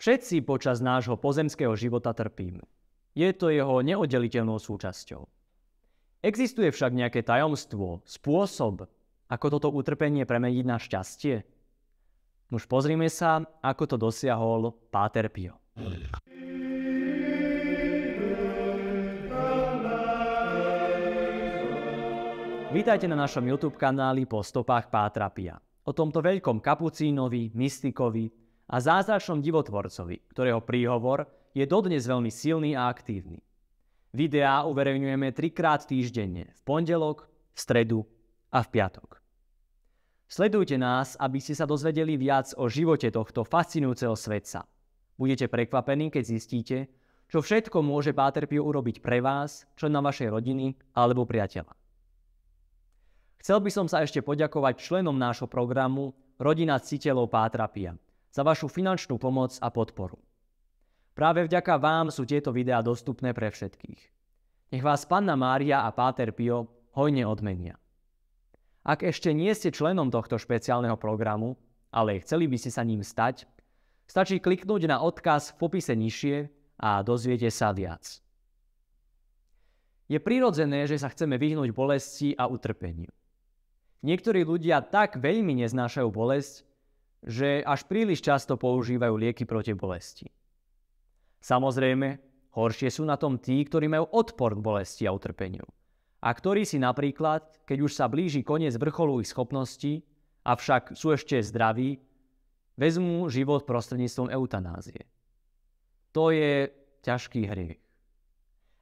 Všetci počas nášho pozemského života trpíme. Je to jeho neoddeliteľnou súčasťou. Existuje však nejaké tajomstvo, spôsob, ako toto utrpenie premeniť na šťastie? Už pozrime sa, ako to dosiahol Páter Pio. Vítajte na našom YouTube kanáli po stopách Pátra Pia. O tomto veľkom kapucínovi, mystikovi, a zázračnom divotvorcovi, ktorého príhovor je dodnes veľmi silný a aktívny. Videá uverejňujeme trikrát týždenne, v pondelok, v stredu a v piatok. Sledujte nás, aby ste sa dozvedeli viac o živote tohto fascinujúceho svetca. Budete prekvapení, keď zistíte, čo všetko môže Páter Pio urobiť pre vás, na vašej rodiny alebo priateľa. Chcel by som sa ešte poďakovať členom nášho programu Rodina citeľov Pátra Pia, za vašu finančnú pomoc a podporu. Práve vďaka vám sú tieto videá dostupné pre všetkých. Nech vás Panna Mária a Páter Pio hojne odmenia. Ak ešte nie ste členom tohto špeciálneho programu, ale chceli by ste sa ním stať, stačí kliknúť na odkaz v popise nižšie a dozviete sa viac. Je prirodzené, že sa chceme vyhnúť bolesti a utrpeniu. Niektorí ľudia tak veľmi neznášajú bolesť, že až príliš často používajú lieky proti bolesti. Samozrejme, horšie sú na tom tí, ktorí majú odpor k bolesti a utrpeniu a ktorí si napríklad, keď už sa blíži koniec vrcholu ich schopností, avšak sú ešte zdraví, vezmú život prostredníctvom eutanázie. To je ťažký hriech.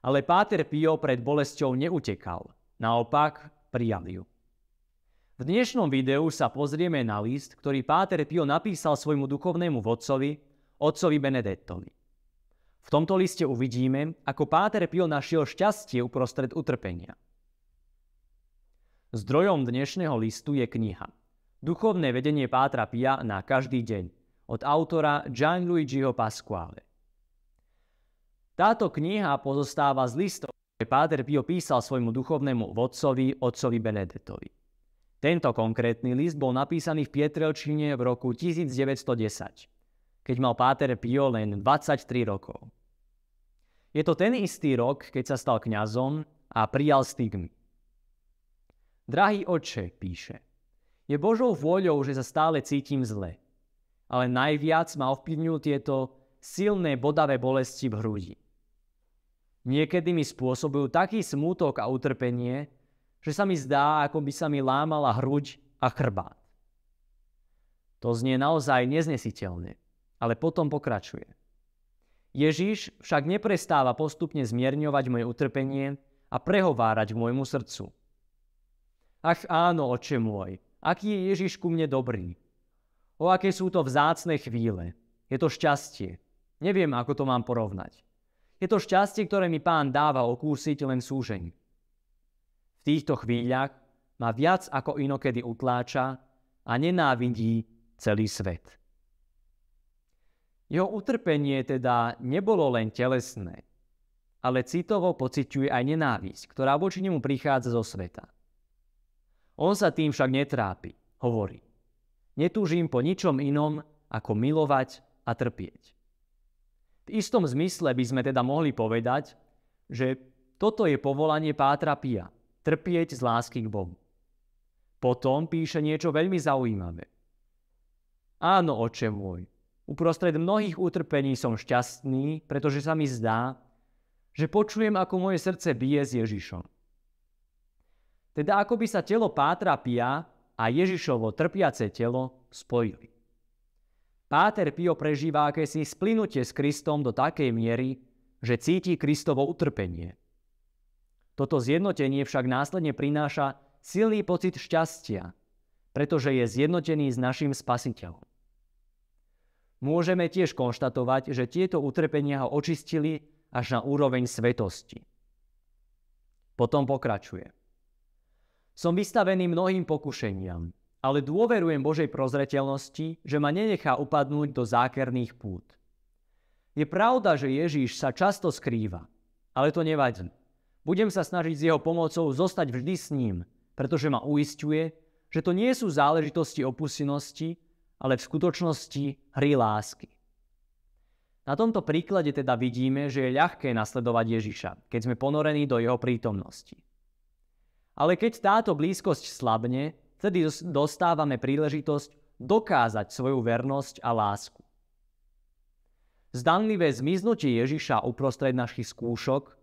Ale Páter Pio pred bolesťou neutekal, naopak prijal ju. V dnešnom videu sa pozrieme na list, ktorý Páter Pio napísal svojmu duchovnému vodcovi, otcovi Benedettovi. V tomto liste uvidíme, ako Páter Pio našiel šťastie uprostred utrpenia. Zdrojom dnešného listu je kniha Duchovné vedenie Pátra Pia na každý deň od autora Gianluigiho Pasquale. Táto kniha pozostáva z listov, ktoré Páter Pio písal svojmu duchovnému vodcovi, otcovi Benedettovi. Tento konkrétny list bol napísaný v Pietrelčine v roku 1910, keď mal Páter Pio len 23 rokov. Je to ten istý rok, keď sa stal kňazom a prijal stigmy. Drahý oče, píše, je Božou vôľou, že sa stále cítim zle, ale najviac ma ovplyvňujú tieto silné bodavé bolesti v hrudi. Niekedy mi spôsobujú taký smútok a utrpenie, že sa mi zdá, ako by sa mi lámala hruď a chrbát. To znie naozaj neznesiteľne, ale potom pokračuje. Ježíš však neprestáva postupne zmierňovať moje utrpenie a prehovárať k môjmu srdcu. Ach áno, oče môj, aký je Ježiš ku mne dobrý. O aké sú to vzácne chvíle. Je to šťastie. Neviem, ako to mám porovnať. Je to šťastie, ktoré mi pán dáva okúsiť len súžeň týchto chvíľach ma viac ako inokedy utláča a nenávidí celý svet. Jeho utrpenie teda nebolo len telesné, ale citovo pociťuje aj nenávisť, ktorá voči nemu prichádza zo sveta. On sa tým však netrápi, hovorí. Netúžim po ničom inom, ako milovať a trpieť. V istom zmysle by sme teda mohli povedať, že toto je povolanie Pátra Pia – trpieť z lásky k Bohu. Potom píše niečo veľmi zaujímavé. Áno, oče môj, uprostred mnohých utrpení som šťastný, pretože sa mi zdá, že počujem, ako moje srdce bije s Ježišom. Teda ako by sa telo Pátra Pia a Ježišovo trpiace telo spojili. Páter Pio prežíva akési splynutie s Kristom do takej miery, že cíti Kristovo utrpenie – toto zjednotenie však následne prináša silný pocit šťastia, pretože je zjednotený s našim spasiteľom. Môžeme tiež konštatovať, že tieto utrpenia ho očistili až na úroveň svetosti. Potom pokračuje. Som vystavený mnohým pokušeniam, ale dôverujem Božej prozreteľnosti, že ma nenechá upadnúť do zákerných pút. Je pravda, že Ježíš sa často skrýva, ale to nevadí. Budem sa snažiť s jeho pomocou zostať vždy s ním, pretože ma uistuje, že to nie sú záležitosti opusinosti, ale v skutočnosti hry lásky. Na tomto príklade teda vidíme, že je ľahké nasledovať Ježiša, keď sme ponorení do jeho prítomnosti. Ale keď táto blízkosť slabne, vtedy dostávame príležitosť dokázať svoju vernosť a lásku. Zdanlivé zmiznutie Ježiša uprostred našich skúšok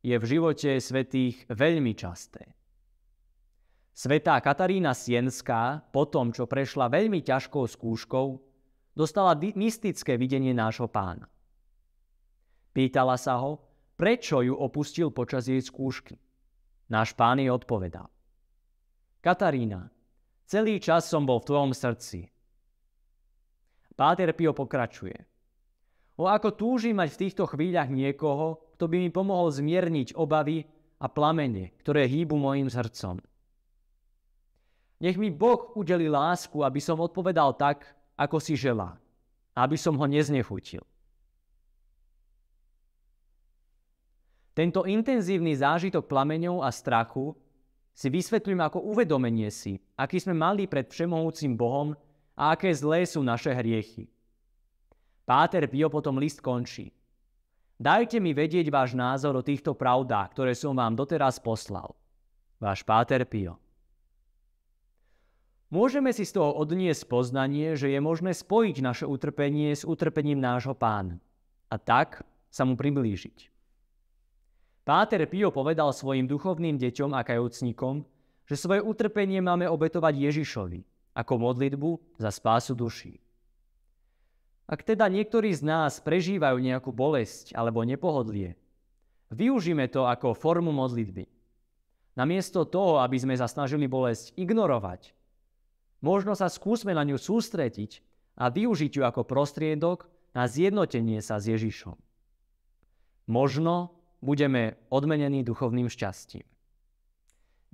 je v živote svetých veľmi časté. Svetá Katarína Sienská, po tom, čo prešla veľmi ťažkou skúškou, dostala mystické videnie nášho pána. Pýtala sa ho, prečo ju opustil počas jej skúšky. Náš pán jej odpovedal. Katarína, celý čas som bol v tvojom srdci. Páter Pio pokračuje. O ako túži mať v týchto chvíľach niekoho, kto by mi pomohol zmierniť obavy a plamene, ktoré hýbu mojim srdcom. Nech mi Boh udeli lásku, aby som odpovedal tak, ako si želá, aby som ho neznechutil. Tento intenzívny zážitok plameňov a strachu si vysvetľujem ako uvedomenie si, aký sme mali pred všemohúcim Bohom a aké zlé sú naše hriechy. Páter Pio potom list končí – Dajte mi vedieť váš názor o týchto pravdách, ktoré som vám doteraz poslal. Váš Páter Pio. Môžeme si z toho odniesť poznanie, že je možné spojiť naše utrpenie s utrpením nášho pána a tak sa mu priblížiť. Páter Pio povedal svojim duchovným deťom a kajúcnikom, že svoje utrpenie máme obetovať Ježišovi ako modlitbu za spásu duší. Ak teda niektorí z nás prežívajú nejakú bolesť alebo nepohodlie, využíme to ako formu modlitby. Namiesto toho, aby sme sa snažili bolesť ignorovať, možno sa skúsme na ňu sústrediť a využiť ju ako prostriedok na zjednotenie sa s Ježišom. Možno budeme odmenení duchovným šťastím.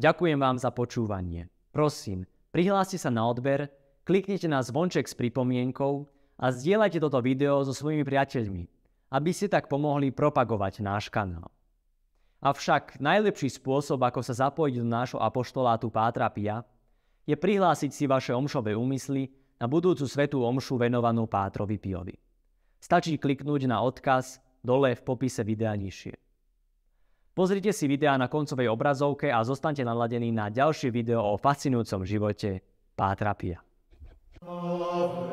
Ďakujem vám za počúvanie. Prosím, prihláste sa na odber, kliknite na zvonček s pripomienkou a zdieľajte toto video so svojimi priateľmi, aby ste tak pomohli propagovať náš kanál. Avšak najlepší spôsob, ako sa zapojiť do nášho apoštolátu Pátra Pia, je prihlásiť si vaše omšové úmysly na budúcu svetú omšu venovanú Pátrovi Piovi. Stačí kliknúť na odkaz dole v popise videa nižšie. Pozrite si videa na koncovej obrazovke a zostaňte naladení na ďalšie video o fascinujúcom živote Pátra Pia. Oh.